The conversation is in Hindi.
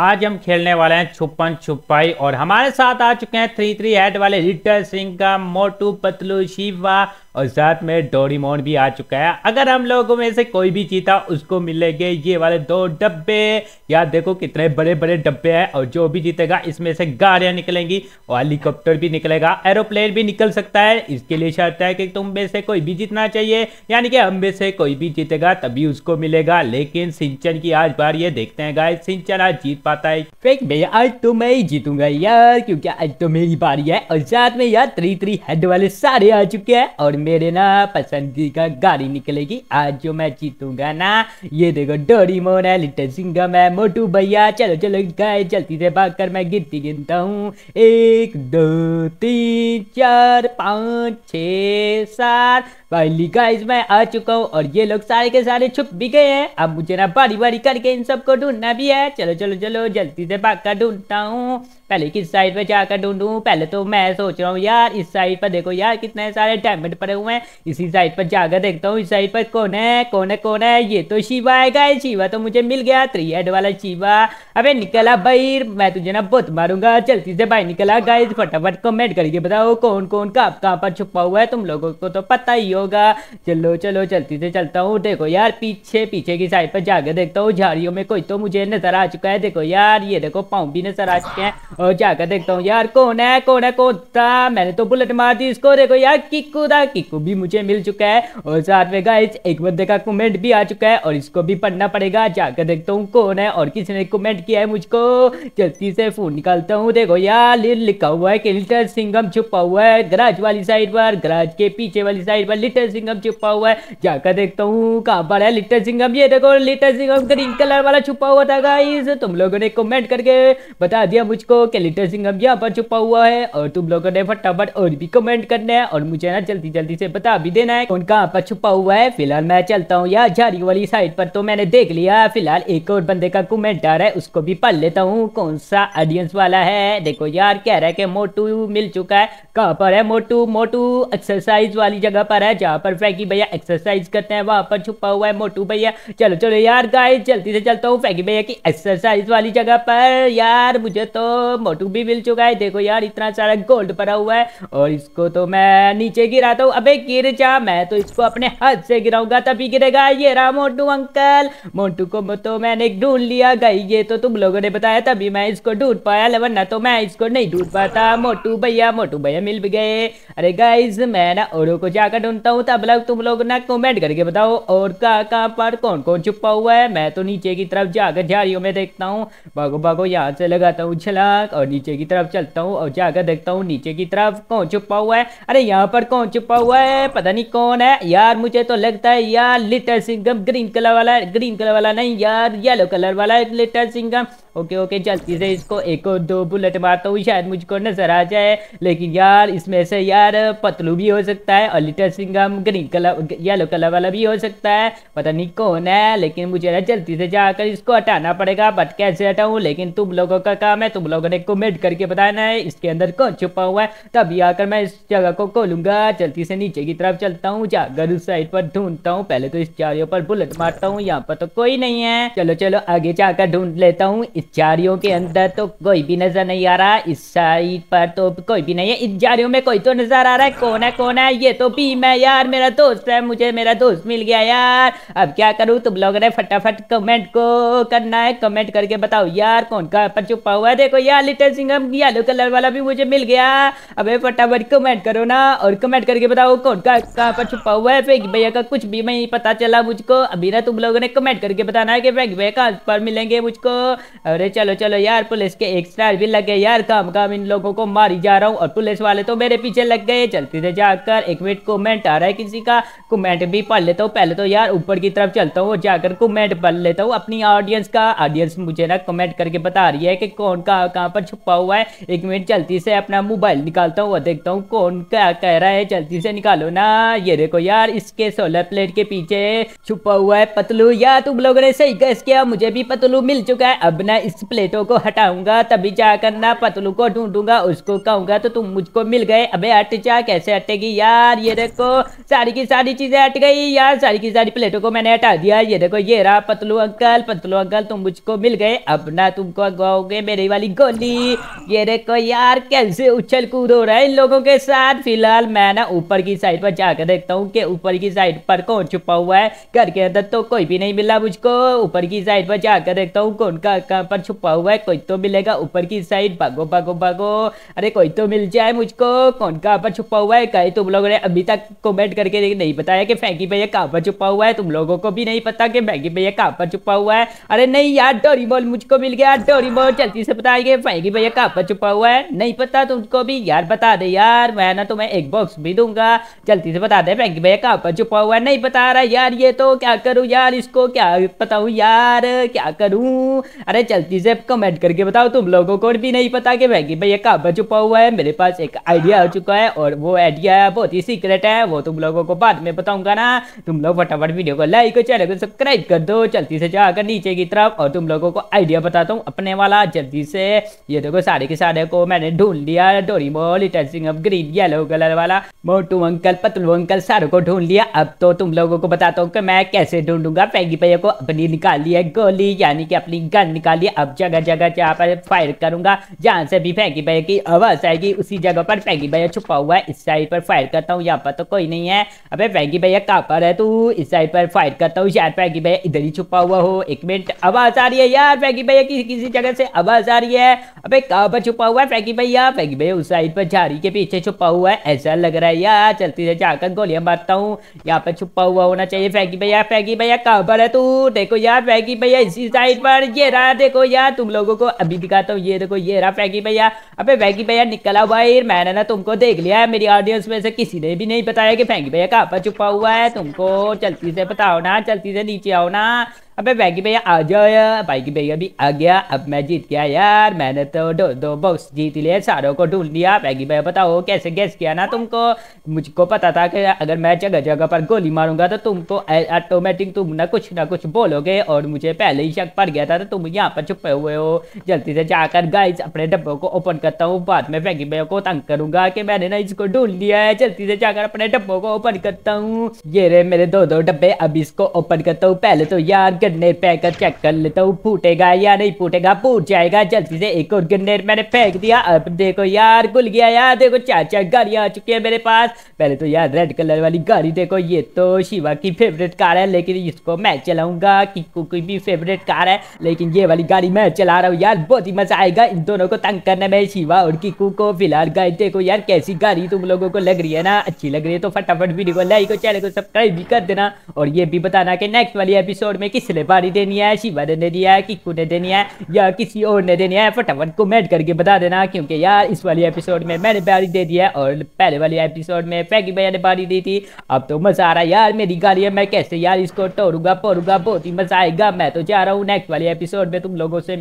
आज हम खेलने वाले हैं छुपन छुपाई और हमारे साथ आ चुके हैं थ्री थ्री हेड वाले लिटल सिंह का मोटू पतलू शिवा और साथ में डोरीमोन भी आ चुका है अगर हम लोगों में से कोई भी जीता उसको मिलेंगे ये वाले दो डब्बे यार देखो कितने बड़े बड़े डब्बे हैं और जो भी जीतेगा इसमें से गाड़ियाँ निकलेंगी और हेलीकॉप्टर भी निकलेगा एरोप्लेन भी निकल सकता है इसके लिए शर्त है कि तुम में से कोई भी जीतना चाहिए यानी कि हम में से कोई भी जीतेगा तभी उसको मिलेगा लेकिन सिंचन की आज बार ये देखते हैं गाय सिंचन आज जीत पाता है फेक भैया आज तो मैं ही जीतूंगा यार क्योंकि आज तो मेरी बारी है और साथ में यार थ्री थ्री हेड वाले सारे आ चुके हैं और मेरे ना पसंदीदा गाड़ी निकलेगी आज जो मैं जीतूंगा ना ये देखो डोरी है लिटल सिंगम है मोटू भैया चलो चलो गाय जल्दी से भाग कर मैं गिनती गिनता हूँ एक दो तीन चार पाँच छ सात पहली गाइस मैं आ चुका हूँ और ये लोग सारे के सारे छुप भी गए हैं अब मुझे ना बारी बारी करके इन सबको ढूंढना भी है चलो चलो चलो जल्दी से भाग कर ढूंढता हूँ पहले किस साइड पर जाकर ढूंढूं पहले तो मैं सोच रहा हूँ यार इस साइड पर देखो यार कितने सारे डायमंड पड़े हुए हैं इसी साइड पर जाकर देखता हूँ इस साइड पर कौन है कौन है कौन है ये तो शिवा है गाय शिवा तो मुझे मिल गया थ्री हेड वाला शिवा अबे निकला भाई मैं तुझे ना बहुत मारूंगा जल्दी से भाई निकला गाय फटाफट कमेंट करके बताओ कौन कौन कहाँ कहाँ पर छुपा हुआ है तुम लोगों को तो पता ही होगा चलो चलो जल्दी से चलता हूँ देखो यार पीछे पीछे की साइड पर जाकर देखता हूँ झाड़ियों में कोई तो मुझे नजर आ चुका है देखो यार ये देखो पाँव भी नजर आ चुके हैं और जाकर देखता हूँ यार कौन है कौन है कौन था मैंने तो बुलेट मार दी इसको देखो यार किक्कू था किक्कू भी मुझे मिल चुका है और साथ में गाइज एक बंदे का कमेंट भी आ चुका है और इसको भी पढ़ना पड़ेगा जाकर देखता हूँ कौन है और किसने कमेंट किया है मुझको जल्दी से फोन निकालता हूँ देखो यार लिखा हुआ है कि लिटल सिंगम छुपा हुआ है गराज वाली साइड पर गराज के पीछे वाली साइड पर लिटल सिंगम छुपा हुआ है जाकर देखता हूँ कहाँ पर है लिटल सिंगम ये देखो लिटल सिंगम ग्रीन कलर वाला छुपा हुआ था गाइज तुम लोगों ने कमेंट करके बता दिया मुझको के सिंह अब यहाँ पर छुपा हुआ है और तुम लोगों ने फटाफट और भी कमेंट करना है और मुझे ना जल्दी जल्दी से बता भी देना है कौन कहाँ पर छुपा हुआ है फिलहाल मैं चलता हूँ यहाँ झारी वाली साइड पर तो मैंने देख लिया फिलहाल एक और बंदे का कमेंट आ रहा है उसको भी पढ़ लेता हूँ कौन सा ऑडियंस वाला है देखो यार कह रहा है कि मोटू मिल चुका है कहाँ पर है मोटू मोटू एक्सरसाइज वाली जगह पर है जहाँ पर फैकी भैया एक्सरसाइज करते हैं वहाँ पर छुपा हुआ है मोटू भैया चलो चलो यार गाय जल्दी से चलता हूँ फैकी भैया की एक्सरसाइज वाली जगह पर यार मुझे तो मोटू भी मिल चुका है देखो यार इतना सारा गोल्ड भरा हुआ है और इसको तो मैं नीचे गिराता हूँ अबे गिर जा मैं तो इसको अपने हाथ से गिराऊंगा तभी गिरेगा ये रहा मोटू अंकल मोटू को तो मैंने ढूंढ लिया गई ये तो तुम लोगों ने बताया तभी मैं इसको ढूंढ पाया लेवन तो मैं इसको नहीं ढूंढ पाता मोटू भैया मोटू भैया मिल भी गए अरे गाइज मैं ना और को जाकर ढूंढता हूँ तब लग तुम लोग ना कॉमेंट करके बताओ और कहाँ कहाँ पर कौन कौन छुपा हुआ है मैं तो नीचे की तरफ जाकर झाड़ियों में देखता हूँ भागो भागो यहाँ से लगाता हूँ छलांग तक और नीचे की तरफ चलता हूँ और जाकर देखता हूँ नीचे की तरफ कौन छुपा हुआ है अरे यहाँ पर कौन छुपा हुआ है पता नहीं कौन है यार मुझे तो लगता है यार लिटल सिंगम ग्रीन कलर वाला ग्रीन कलर वाला नहीं यार येलो कलर वाला लिटल सिंगम ओके ओके जल्दी से इसको एक और दो बुलेट मारता हूँ शायद मुझको नजर आ जाए लेकिन यार इसमें से यार पतलू भी हो सकता है और little Singham green colour yellow colour वाला भी हो सकता है पता नहीं कौन है लेकिन मुझे ना जल्दी से जाकर इसको हटाना पड़ेगा बट कैसे हटाऊँ लेकिन तुम लोगों का काम है तुम लोगों ने कमेंट करके बताना है इसके अंदर कौन छुपा हुआ है तभी आकर मैं इस जगह को खोलूंगा जल्दी से नीचे की तरफ चलता हूँ जाकर उस साइड पर ढूंढता हूँ पहले तो इस चारियों पर बुलेट मारता हूँ यहाँ पर तो कोई नहीं है चलो चलो आगे जाकर ढूंढ लेता हूँ इस इच्छारियों के अंदर तो कोई भी नजर नहीं आ रहा इस साइड पर तो कोई भी नहीं है इस जारियों में कोई तो नजर आ रहा है कौन है कौन है ये तो भी मैं यार मेरा दोस्त है मुझे मेरा दोस्त मिल गया यार अब क्या करूँ तुम लोग ने फटाफट कमेंट को करना है कमेंट करके बताओ यार कौन का पर छुपा हुआ है देखो यार लिटल सिंगम येलो कलर वाला भी मुझे मिल गया अब फटाफट कमेंट करो ना और कमेंट करके बताओ कौन का कहाँ पर छुपा हुआ है फेंक भैया का कुछ भी नहीं पता चला मुझको अभी ना तुम लोगों ने कमेंट करके बताना है कि फेंक भैया कहाँ पर मिलेंगे मुझको अरे चलो चलो यार पुलिस के एक स्टार भी लग गए यार काम काम इन लोगों को मारी जा रहा हूँ और पुलिस वाले तो मेरे पीछे लग गए चलते थे जाकर एक मिनट कमेंट आ रहा है किसी का कमेंट भी पढ़ लेता हूँ पहले तो यार ऊपर की तरफ चलता हूँ जाकर कमेंट पढ़ लेता हूँ अपनी ऑडियंस का ऑडियंस मुझे ना कमेंट करके बता रही है कि कौन कहाँ कहाँ पर छुपा हुआ है एक मिनट जल्दी से अपना मोबाइल निकालता हूँ और देखता हूँ कौन क्या कह रहा है जल्दी से निकालो ना ये देखो यार इसके सोलर प्लेट के पीछे छुपा हुआ है पतलू यार तुम लोगों ने सही कैस किया मुझे भी पतलू मिल चुका है अब ना इस प्लेटों को हटाऊंगा तभी जाकर ना पतलू को ढूंढूंगा उसको कहूंगा तो तुम मुझको मिल गए अबे हट जा कैसे हटेगी यार ये देखो सारी की सारी चीजें हट गई यार सारी की सारी प्लेटों को मैंने हटा दिया ये देखो ये रहा पतलू अंकल पतलू अंकल तुम मुझको मिल गए अब ना तुमको अगवाओगे मेरी वाली गोली ये देखो यार कैसे उछल कूद हो रहा है इन लोगों के साथ फिलहाल मैं ना ऊपर की साइड पर जाकर देखता हूँ कि ऊपर की साइड पर कौन छुपा हुआ है घर के अंदर तो कोई भी नहीं मिला मुझको ऊपर की साइड पर जाकर देखता हूँ कौन का, का पर छुपा हुआ है कोई तो मिलेगा ऊपर की साइड भागो भागो भागो अरे कोई तो मिल जाए मुझको कौन कहाँ पर छुपा हुआ है कहीं तुम लोगों ने अभी तक कमेंट करके नहीं बताया कि फैंकी भैया कहाँ पर छुपा हुआ है तुम लोगों को भी नहीं पता कि फैंकी भैया कहाँ पर छुपा हुआ है अरे नहीं यार डोरी बॉल मुझको मिल गया डोरी बॉल जल्दी से बताएंगे फैंकी भैया कहाँ पर छुपा हुआ है नहीं पता तुमको भी यार बता दे यार मैं ना तुम्हें एक बॉक्स भी दूंगा जल्दी से बता दे फैंकी भैया कहाँ पर छुपा हुआ है नहीं बता रहा यार ये तो क्या करूँ यार इसको क्या बताऊँ यार क्या करूँ अरे चल से कमेंट करके बताओ तुम लोगों को भी नहीं पता कि मैगी भैया कहाँ छुपा हुआ है मेरे पास एक आइडिया हो चुका है और वो आइडिया बहुत ही सीक्रेट है वो तुम लोगों को बाद में बताऊंगा ना तुम लोग फटाफट वीडियो को लाइक और चैनल को सब्सक्राइब कर दो जल्दी से जाकर नीचे की तरफ और तुम लोगों को आइडिया बताता हूँ अपने वाला जल्दी से ये देखो सारे के सारे को मैंने ढूंढ लिया डोरी मोल सिंह अब ग्रीन येलो कलर वाला मोटू अंकल पतलू अंकल सारों को ढूंढ लिया अब तो तुम लोगों को बताता हूँ कि मैं कैसे ढूंढूंगा पैगी भैया को अपनी निकाल लिया गोली यानी कि अपनी गन निकाली अब जगह जगह जहाँ पर फायर करूंगा जहाँ से भी फैंकी भैया की आवाज़ आएगी उसी जगह पर फैंकी भैया छुपा हुआ है इस साइड पर फायर करता हूँ यहाँ पर तो कोई नहीं है अबे फैंकी भैया कहाँ पर है तू इस साइड पर फायर करता हूँ यार फैंकी भैया इधर ही छुपा हुआ हो एक मिनट आवाज़ आ रही है यार फैंकी भैया किसी किसी जगह से आवाज़ आ रही है अबे कहाँ पर छुपा हुआ है फैंकी भैया फैंकी भैया उस साइड पर झाड़ी के पीछे छुपा हुआ है ऐसा लग रहा है यार चलती से जाकर गोलियां मारता हूँ यहाँ पर छुपा हुआ होना चाहिए फैंकी भैया फैंकी भैया कहाँ पर है तू देखो यार फैंकी भैया इसी साइड पर ये रहा देखो देखो यार तुम लोगों को अभी दिखाता हूँ ये देखो ये रहा फैकी भैया अबे फैकी भैया निकला हुआ है मैंने ना तुमको देख लिया है मेरी ऑडियंस में से किसी ने भी नहीं बताया कि फैकी भैया कहाँ पर छुपा हुआ है तुमको चलती से बताओ ना चलती से नीचे आओ ना अबे वैगी भैया आ जाओ यार वैगी भैया भी आ गया अब मैं जीत गया यार मैंने तो दो दो बॉक्स जीत लिए सारों को ढूंढ लिया वैगी भैया बताओ कैसे गैस किया ना तुमको मुझको पता था कि अगर मैं जगह जगह पर गोली मारूंगा तो तुम तो ऑटोमेटिक तुम ना कुछ ना कुछ बोलोगे और मुझे पहले ही शक पड़ गया था तो तुम यहाँ पर छुपे हुए हो जल्दी से जाकर गाइस अपने डब्बों को ओपन करता हूँ बाद में वैगी भैया को तंग करूंगा कि मैंने ना इसको ढूंढ लिया है जल्दी से जाकर अपने डब्बों को ओपन करता हूँ ये रे मेरे दो दो डब्बे अब इसको ओपन करता हूँ पहले तो यार गन्नेर फेंक चेक कर लेता तो हूँ फूटेगा या नहीं फूटेगा फूट जाएगा जल्दी से एक और गन्नेर मैंने फेंक दिया अब देखो यार खुल गया यार देखो चार चार गाड़ियाँ आ चुकी है मेरे पास पहले तो यार रेड कलर वाली गाड़ी देखो ये तो शिवा की फेवरेट कार है लेकिन इसको मैं चलाऊंगा कि कोई भी फेवरेट कार है लेकिन ये वाली गाड़ी मैं चला रहा हूँ यार बहुत ही मजा आएगा इन दोनों को तंग करने में शिवा और किकू को फिलहाल गाड़ी देखो यार कैसी गाड़ी तुम लोगों को लग रही है ना अच्छी लग रही है तो फटाफट वीडियो को लाइक और चैनल को सब्सक्राइब भी कर देना और ये भी बताना कि नेक्स्ट वाली एपिसोड में किस पिछले पारी है शिवा ने दिया है किक्कू ने देनी है या किसी और ने देनी है फटाफट कमेंट करके बता देना क्योंकि यार इस वाली एपिसोड में मैंने पारी दे दी है और पहले वाली एपिसोड में फैकी भैया ने पारी दी थी अब तो मजा आ रहा है यार मेरी गाली है मैं कैसे यार इसको टोरूंगा पोरूंगा बहुत ही मजा आएगा मैं तो जा रहा हूँ नेक्स्ट वाली एपिसोड में तुम लोगों से